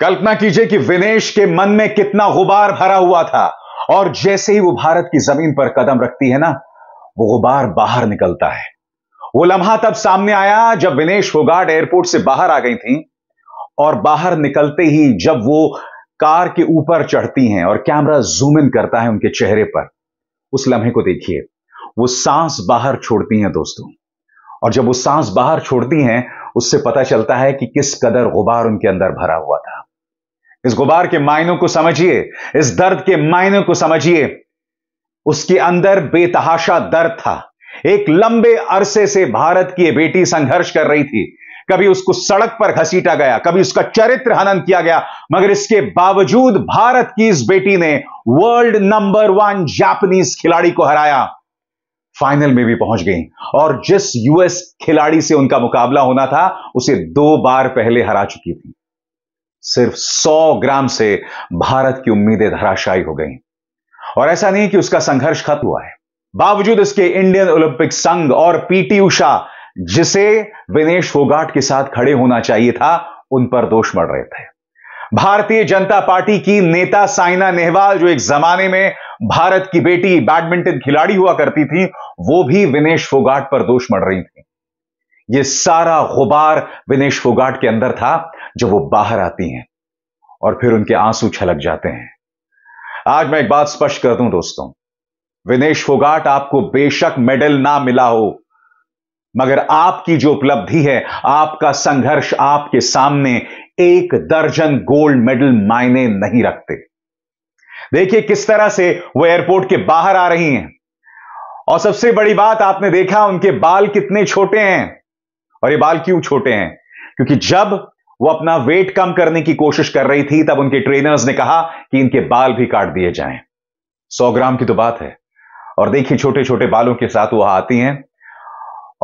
कल्पना कीजिए कि विनेश के मन में कितना गुबार भरा हुआ था और जैसे ही वो भारत की जमीन पर कदम रखती है ना वो गुबार बाहर निकलता है वो लम्हा तब सामने आया जब विनेश फोगाट एयरपोर्ट से बाहर आ गई थी और बाहर निकलते ही जब वो कार के ऊपर चढ़ती हैं और कैमरा जूम इन करता है उनके चेहरे पर उस लम्हे को देखिए वो सांस बाहर छोड़ती हैं दोस्तों और जब वो सांस बाहर छोड़ती हैं उससे पता चलता है कि किस कदर गुबार उनके अंदर भरा हुआ था इस गुबार के मायनों को समझिए इस दर्द के मायनों को समझिए उसके अंदर बेतहाशा दर्द था एक लंबे अरसे से भारत की बेटी संघर्ष कर रही थी कभी उसको सड़क पर घसीटा गया कभी उसका चरित्र हनन किया गया मगर इसके बावजूद भारत की इस बेटी ने वर्ल्ड नंबर वन जापानीज खिलाड़ी को हराया फाइनल में भी पहुंच गई और जिस यूएस खिलाड़ी से उनका मुकाबला होना था उसे दो बार पहले हरा चुकी थी सिर्फ 100 ग्राम से भारत की उम्मीदें धराशायी हो गई और ऐसा नहीं कि उसका संघर्ष खत्म हुआ है बावजूद इसके इंडियन ओलंपिक संघ और पीटी उषा जिसे विनेश फोगाट के साथ खड़े होना चाहिए था उन पर दोष मढ़ रहे थे भारतीय जनता पार्टी की नेता साइना नेहवाल जो एक जमाने में भारत की बेटी बैडमिंटन खिलाड़ी हुआ करती थी वो भी विनेश फोगाट पर दोष मढ़ रही थी ये सारा गुबार विनेश फोगाट के अंदर था जो वो बाहर आती हैं और फिर उनके आंसू छलक जाते हैं आज मैं एक बात स्पष्ट कर दूं दोस्तों विनेश फोगाट आपको बेशक मेडल ना मिला हो मगर आपकी जो उपलब्धि है आपका संघर्ष आपके सामने एक दर्जन गोल्ड मेडल मायने नहीं रखते देखिए किस तरह से वो एयरपोर्ट के बाहर आ रही हैं और सबसे बड़ी बात आपने देखा उनके बाल कितने छोटे हैं और ये बाल क्यों छोटे हैं क्योंकि जब वो अपना वेट कम करने की कोशिश कर रही थी तब उनके ट्रेनर्स ने कहा कि इनके बाल भी काट दिए जाएं। सौ ग्राम की तो बात है और देखिए छोटे छोटे बालों के साथ वह आती हैं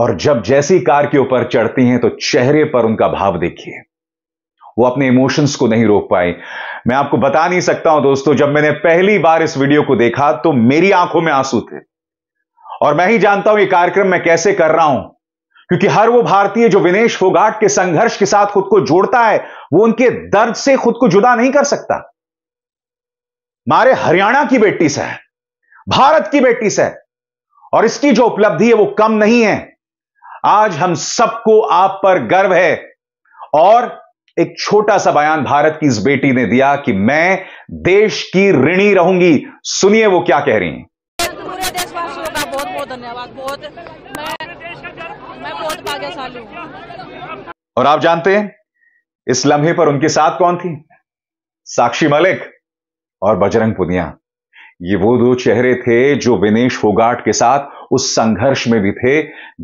और जब जैसी कार के ऊपर चढ़ती हैं तो चेहरे पर उनका भाव देखिए वो अपने इमोशंस को नहीं रोक पाई मैं आपको बता नहीं सकता हूं दोस्तों जब मैंने पहली बार इस वीडियो को देखा तो मेरी आंखों में आंसू थे और मैं ही जानता हूं ये कार्यक्रम मैं कैसे कर रहा हूं क्योंकि हर वो भारतीय जो विनेश फोगाट के संघर्ष के साथ खुद को जोड़ता है वो उनके दर्द से खुद को जुदा नहीं कर सकता मारे हरियाणा की बेटी से है भारत की बेटी से है और इसकी जो उपलब्धि है वो कम नहीं है आज हम सबको आप पर गर्व है और एक छोटा सा बयान भारत की इस बेटी ने दिया कि मैं देश की ऋणी रहूंगी सुनिए वो क्या कह रही हैं पूरे देशवासियों का बहुत बहुत धन्यवाद बहुत और आप जानते हैं इस लम्हे पर उनके साथ कौन थी साक्षी मलिक और बजरंग पुनिया ये वो दो चेहरे थे जो विनेश फोगाट के साथ उस संघर्ष में भी थे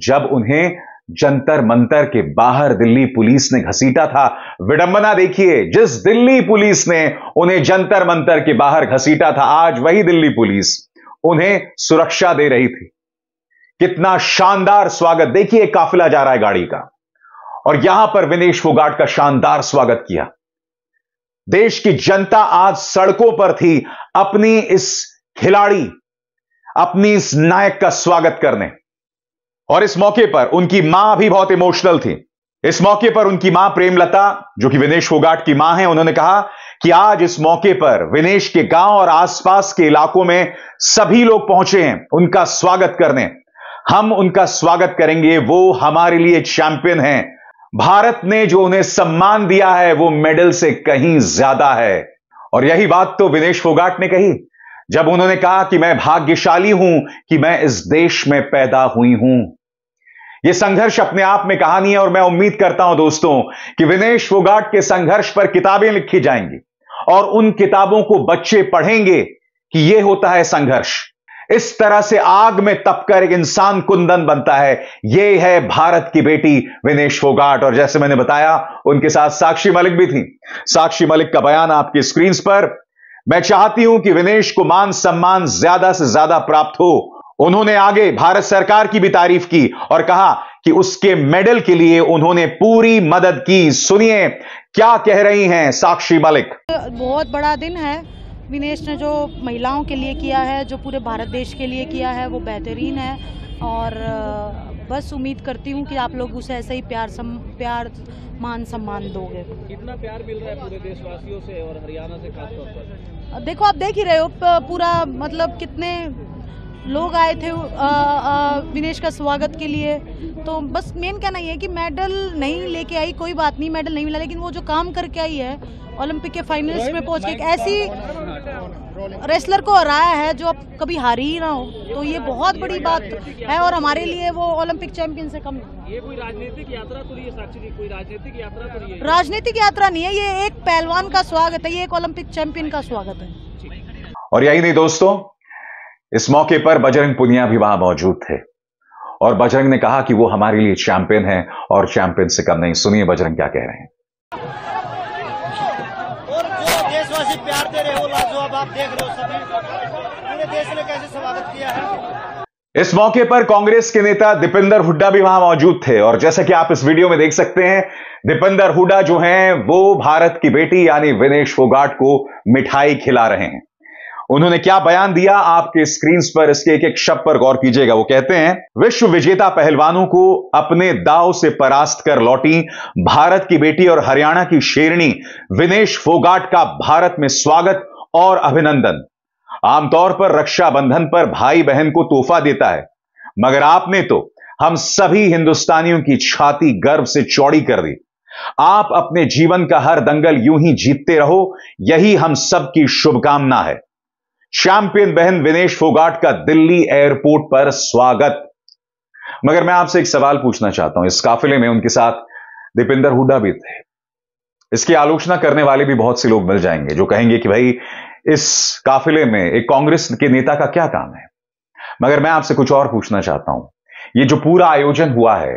जब उन्हें जंतर मंतर के बाहर दिल्ली पुलिस ने घसीटा था विडंबना देखिए जिस दिल्ली पुलिस ने उन्हें जंतर मंतर के बाहर घसीटा था आज वही दिल्ली पुलिस उन्हें सुरक्षा दे रही थी कितना शानदार स्वागत देखिए काफिला जा रहा है गाड़ी का और यहां पर विनेश फोगाट का शानदार स्वागत किया देश की जनता आज सड़कों पर थी अपनी इस खिलाड़ी अपनी इस नायक का स्वागत करने और इस मौके पर उनकी मां भी बहुत इमोशनल थी इस मौके पर उनकी मां प्रेमलता जो कि विनेश फोगाट की मां है उन्होंने कहा कि आज इस मौके पर विनेश के गांव और आसपास के इलाकों में सभी लोग पहुंचे हैं उनका स्वागत करने हम उनका स्वागत करेंगे वो हमारे लिए चैंपियन हैं भारत ने जो उन्हें सम्मान दिया है वो मेडल से कहीं ज्यादा है और यही बात तो विनेश फोगाट ने कही जब उन्होंने कहा कि मैं भाग्यशाली हूं कि मैं इस देश में पैदा हुई हूं यह संघर्ष अपने आप में कहानी है और मैं उम्मीद करता हूं दोस्तों कि विनेश फोगाट के संघर्ष पर किताबें लिखी जाएंगी और उन किताबों को बच्चे पढ़ेंगे कि यह होता है संघर्ष इस तरह से आग में तपकर एक इंसान कुंदन बनता है यह है भारत की बेटी विनेश फोगाट और जैसे मैंने बताया उनके साथ साक्षी मलिक भी थी साक्षी मलिक का बयान आपकी स्क्रीन पर मैं चाहती हूं कि विनेश को मान सम्मान ज्यादा से ज्यादा प्राप्त हो उन्होंने आगे भारत सरकार की भी तारीफ की और कहा कि उसके मेडल के लिए उन्होंने पूरी मदद की सुनिए क्या कह रही हैं साक्षी मलिक बहुत बड़ा दिन है विनेश ने जो महिलाओं के लिए किया है जो पूरे भारत देश के लिए किया है वो बेहतरीन है और बस उम्मीद करती हूँ कि आप लोग उसे ऐसे ही प्यार सम, प्यार मान सम्मान दोगे कितना प्यार मिल रहा है पूरे देशवासियों से और हरियाणा से खासतौर पर देखो आप देख ही रहे हो पूरा मतलब कितने लोग आए थे विनेश का स्वागत के लिए तो बस मेन कहना ये है कि मेडल नहीं लेके आई कोई बात नहीं मेडल नहीं मिला लेकिन वो जो काम करके आई है ओलंपिक के फाइनल्स में पहुंच के एक ऐसी रेसलर को हराया है जो अब कभी हारी ही ना हो तो ये बहुत बड़ी बात है और हमारे लिए वो ओलंपिक चैंपियन से कम ये कोई राजनीतिक यात्रा तो नहीं है साक्षी जी कोई राजनीतिक यात्रा तो नहीं है राजनीतिक यात्रा नहीं है ये एक पहलवान का स्वागत है ये एक ओलंपिक चैंपियन का स्वागत है और यही नहीं दोस्तों इस मौके पर बजरंग पुनिया भी वहां मौजूद थे और बजरंग ने कहा कि वो हमारे लिए चैंपियन है और चैंपियन से कम नहीं सुनिए बजरंग क्या कह रहे हैं आप देख रहे हो सभी पूरे देश ने कैसे स्वागत किया है इस मौके पर कांग्रेस के नेता दीपेंदर हुड्डा भी वहां मौजूद थे और जैसा कि आप इस वीडियो में देख सकते हैं दीपेंदर हुड्डा जो हैं वो भारत की बेटी यानी विनेश फोगाट को मिठाई खिला रहे हैं उन्होंने क्या बयान दिया आपके स्क्रीन पर इसके एक एक शब्द पर गौर कीजिएगा वो कहते हैं विश्व विजेता पहलवानों को अपने दाव से परास्त कर लौटी भारत की बेटी और हरियाणा की शेरणी विनेश फोगाट का भारत में स्वागत और अभिनंदन आमतौर पर रक्षाबंधन पर भाई बहन को तोहफा देता है मगर आपने तो हम सभी हिंदुस्तानियों की छाती गर्व से चौड़ी कर दी आप अपने जीवन का हर दंगल यूं ही जीतते रहो यही हम सबकी शुभकामना है चैंपियन बहन विनेश फोगाट का दिल्ली एयरपोर्ट पर स्वागत मगर मैं आपसे एक सवाल पूछना चाहता हूं इस काफिले में उनके साथ दीपेंद्र हुडा भी थे इसकी आलोचना करने वाले भी बहुत से लोग मिल जाएंगे जो कहेंगे कि भाई इस काफिले में एक कांग्रेस के नेता का क्या काम है मगर मैं आपसे कुछ और पूछना चाहता हूं ये जो पूरा आयोजन हुआ है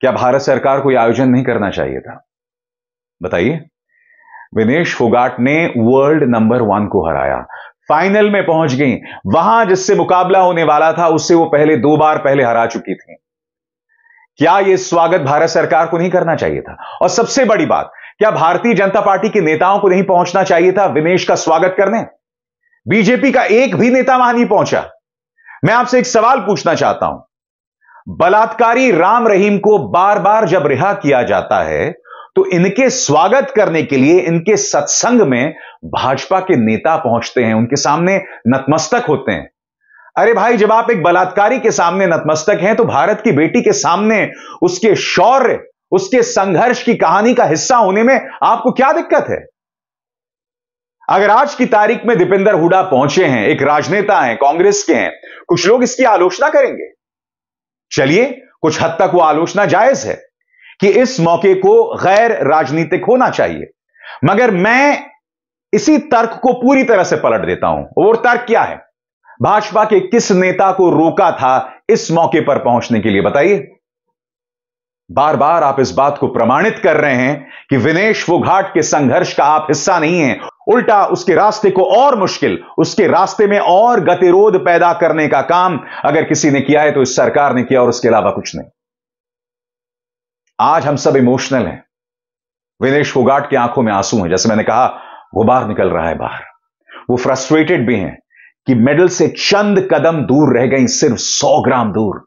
क्या भारत सरकार को यह आयोजन नहीं करना चाहिए था बताइए विनेश फोगाट ने वर्ल्ड नंबर वन को हराया फाइनल में पहुंच गई वहां जिससे मुकाबला होने वाला था उससे वो पहले दो बार पहले हरा चुकी थी क्या यह स्वागत भारत सरकार को नहीं करना चाहिए था और सबसे बड़ी बात क्या भारतीय जनता पार्टी के नेताओं को नहीं पहुंचना चाहिए था विनेश का स्वागत करने बीजेपी का एक भी नेता वहां नहीं पहुंचा मैं आपसे एक सवाल पूछना चाहता हूं बलात्कारी राम रहीम को बार बार जब रिहा किया जाता है तो इनके स्वागत करने के लिए इनके सत्संग में भाजपा के नेता पहुंचते हैं उनके सामने नतमस्तक होते हैं अरे भाई जब आप एक बलात्कारी के सामने नतमस्तक हैं तो भारत की बेटी के सामने उसके शौर्य उसके संघर्ष की कहानी का हिस्सा होने में आपको क्या दिक्कत है अगर आज की तारीख में दीपेंद्र हुडा पहुंचे हैं एक राजनेता हैं कांग्रेस के हैं कुछ लोग इसकी आलोचना करेंगे चलिए कुछ हद तक वो आलोचना जायज है कि इस मौके को गैर राजनीतिक होना चाहिए मगर मैं इसी तर्क को पूरी तरह से पलट देता हूं और तर्क क्या है भाजपा के किस नेता को रोका था इस मौके पर पहुंचने के लिए बताइए बार बार आप इस बात को प्रमाणित कर रहे हैं कि विनेश घाट के संघर्ष का आप हिस्सा नहीं है उल्टा उसके रास्ते को और मुश्किल उसके रास्ते में और गतिरोध पैदा करने का काम अगर किसी ने किया है तो इस सरकार ने किया और उसके अलावा कुछ नहीं आज हम सब इमोशनल हैं विनेश फोगाट की आंखों में आंसू हैं जैसे मैंने कहा गुबार निकल रहा है बाहर वो फ्रस्ट्रेटेड भी हैं कि मेडल से चंद कदम दूर रह गई सिर्फ सौ ग्राम दूर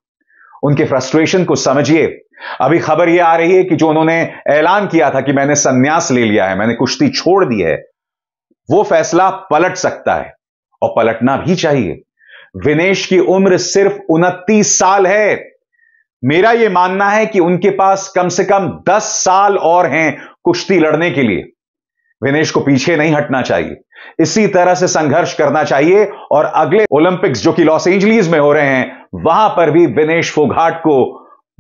उनके फ्रस्ट्रेशन को समझिए अभी खबर यह आ रही है कि जो उन्होंने ऐलान किया था कि मैंने संन्यास ले लिया है मैंने कुश्ती छोड़ दी है वो फैसला पलट सकता है और पलटना भी चाहिए विनेश की उम्र सिर्फ उनतीस साल है मेरा यह मानना है कि उनके पास कम से कम दस साल और हैं कुश्ती लड़ने के लिए विनेश को पीछे नहीं हटना चाहिए इसी तरह से संघर्ष करना चाहिए और अगले ओलंपिक्स जो कि लॉस एंजलीज में हो रहे हैं वहां पर भी विनेश फोघाट को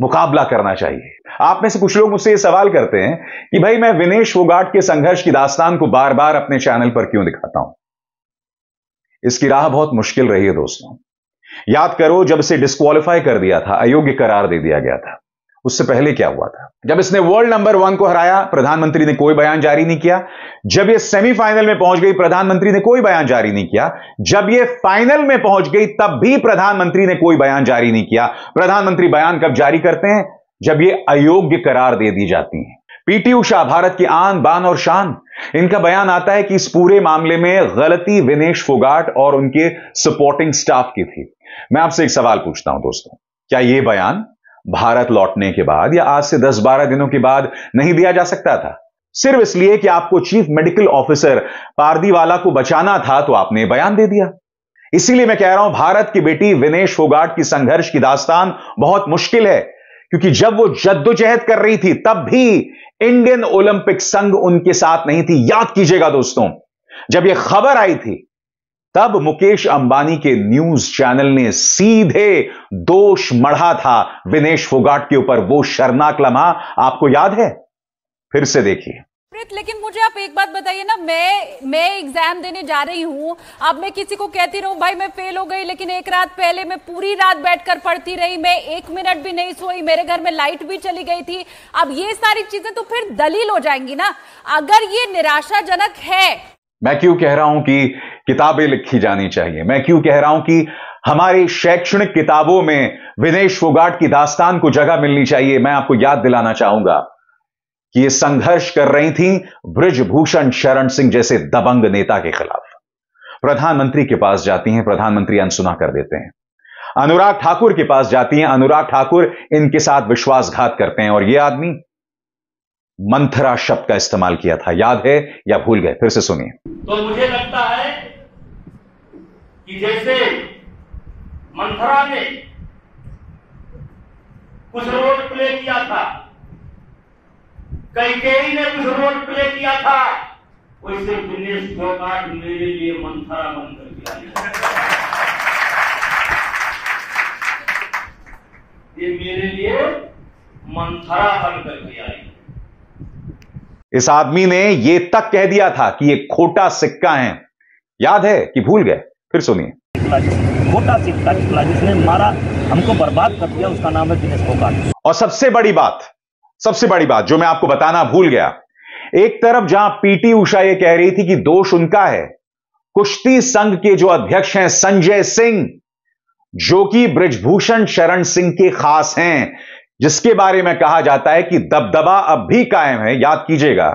मुकाबला करना चाहिए आप में से कुछ लोग मुझसे ये सवाल करते हैं कि भाई मैं विनेश फोगाट के संघर्ष की दास्तान को बार बार अपने चैनल पर क्यों दिखाता हूं इसकी राह बहुत मुश्किल रही है दोस्तों याद करो जब इसे डिस्कालीफाई कर दिया था अयोग्य करार दे दिया गया था उससे पहले क्या हुआ था जब इसने वर्ल्ड नंबर वन को हराया प्रधानमंत्री ने कोई बयान जारी नहीं किया जब यह सेमीफाइनल में पहुंच गई प्रधानमंत्री ने कोई बयान जारी नहीं किया जब यह फाइनल में पहुंच गई तब भी प्रधानमंत्री ने कोई बयान जारी नहीं किया प्रधानमंत्री बयान कब जारी करते हैं जब ये अयोग्य करार दे दी जाती है पीटी उषा भारत की आन बान और शान इनका बयान आता है कि इस पूरे मामले में गलती विनेश फोगाट और उनके सपोर्टिंग स्टाफ की थी मैं आपसे एक सवाल पूछता हूं दोस्तों क्या यह बयान भारत लौटने के बाद या आज से 10-12 दिनों के बाद नहीं दिया जा सकता था सिर्फ इसलिए कि आपको चीफ मेडिकल ऑफिसर पारदीवाला को बचाना था तो आपने बयान दे दिया इसीलिए मैं कह रहा हूं भारत की बेटी विनेश फोगाट की संघर्ष की दास्तान बहुत मुश्किल है क्योंकि जब वो जद्दोजहद कर रही थी तब भी इंडियन ओलंपिक संघ उनके साथ नहीं थी याद कीजिएगा दोस्तों जब यह खबर आई थी तब मुकेश अंबानी के न्यूज चैनल ने सीधे दोष मढ़ा था विनेश फोगाट के ऊपर वो शर्नाक लम्हा आपको याद है फिर से देखिए लेकिन मुझे आप एक बात बताइए ना मैं मैं एग्जाम देने जा रही हूँ अब मैं किसी को कहती रहूं भाई मैं फेल हो गई लेकिन एक रात पहले मैं पूरी रात बैठकर पढ़ती रही मैं एक मिनट भी नहीं सोई मेरे घर में लाइट भी चली गई थी अब ये सारी चीजें तो फिर दलील हो जाएंगी ना अगर ये निराशाजनक है मैं क्यों कह रहा हूं कि किताबें लिखी जानी चाहिए मैं क्यों कह रहा हूं कि हमारी शैक्षणिक किताबों में विनेश फोगाट की दास्तान को जगह मिलनी चाहिए मैं आपको याद दिलाना चाहूंगा कि ये संघर्ष कर रही थी ब्रजभूषण शरण सिंह जैसे दबंग नेता के खिलाफ प्रधानमंत्री के पास जाती हैं प्रधानमंत्री अनसुना कर देते हैं अनुराग ठाकुर के पास जाती हैं अनुराग ठाकुर इनके साथ विश्वासघात करते हैं और ये आदमी मंथरा शब्द का इस्तेमाल किया था याद है या भूल गए फिर से सुनिए तो मुझे लगता है कि जैसे मंथरा ने कुछ रोल प्ले किया था कई ने कुछ रोल प्ले किया था वैसे दिनेश फोकाट मेरे लिए मंथरा बन कर दिया ये मेरे लिए मंथरा बन कर आई इस आदमी ने यह तक कह दिया था कि यह खोटा सिक्का है याद है कि भूल गए फिर सुनिए खोटा सिक्का निकला जिसने मारा हमको बर्बाद कर दिया उसका नाम है दिनेश फोगाट और सबसे बड़ी बात सबसे बड़ी बात जो मैं आपको बताना भूल गया एक तरफ जहां पीटी उषा यह कह रही थी कि दोष उनका है कुश्ती संघ के जो अध्यक्ष हैं संजय सिंह जो कि ब्रजभूषण शरण सिंह के खास हैं जिसके बारे में कहा जाता है कि दबदबा अब भी कायम है याद कीजिएगा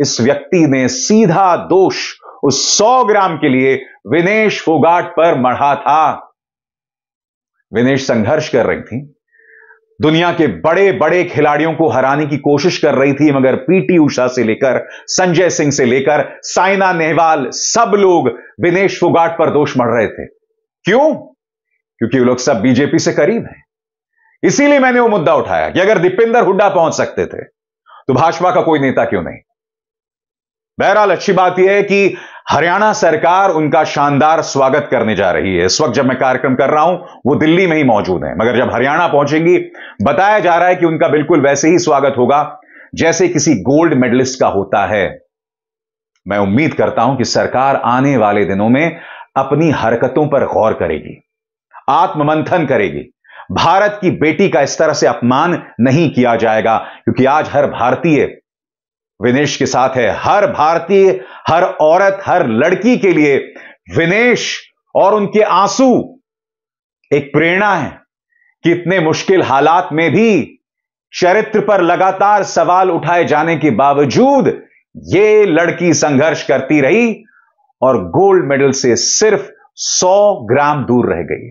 इस व्यक्ति ने सीधा दोष उस सौ ग्राम के लिए विनेश फोगाट पर मढ़ा था विनेश संघर्ष कर रही थी दुनिया के बड़े बड़े खिलाड़ियों को हराने की कोशिश कर रही थी मगर पीटी उषा से लेकर संजय सिंह से लेकर साइना नेहवाल सब लोग विनेश फोगाट पर दोष मढ़ रहे थे क्यों क्योंकि वो लोग सब बीजेपी से करीब हैं इसीलिए मैंने वो मुद्दा उठाया कि अगर दीपेंद्र हुड्डा पहुंच सकते थे तो भाजपा का कोई नेता क्यों नहीं बहरहाल अच्छी बात यह है कि हरियाणा सरकार उनका शानदार स्वागत करने जा रही है इस वक्त जब मैं कार्यक्रम कर रहा हूं वो दिल्ली में ही मौजूद है मगर जब हरियाणा पहुंचेंगी बताया जा रहा है कि उनका बिल्कुल वैसे ही स्वागत होगा जैसे किसी गोल्ड मेडलिस्ट का होता है मैं उम्मीद करता हूं कि सरकार आने वाले दिनों में अपनी हरकतों पर गौर करेगी आत्ममंथन करेगी भारत की बेटी का इस तरह से अपमान नहीं किया जाएगा क्योंकि आज हर भारतीय विनेश के साथ है हर भारतीय हर औरत हर लड़की के लिए विनेश और उनके आंसू एक प्रेरणा है कि इतने मुश्किल हालात में भी चरित्र पर लगातार सवाल उठाए जाने के बावजूद ये लड़की संघर्ष करती रही और गोल्ड मेडल से सिर्फ 100 ग्राम दूर रह गई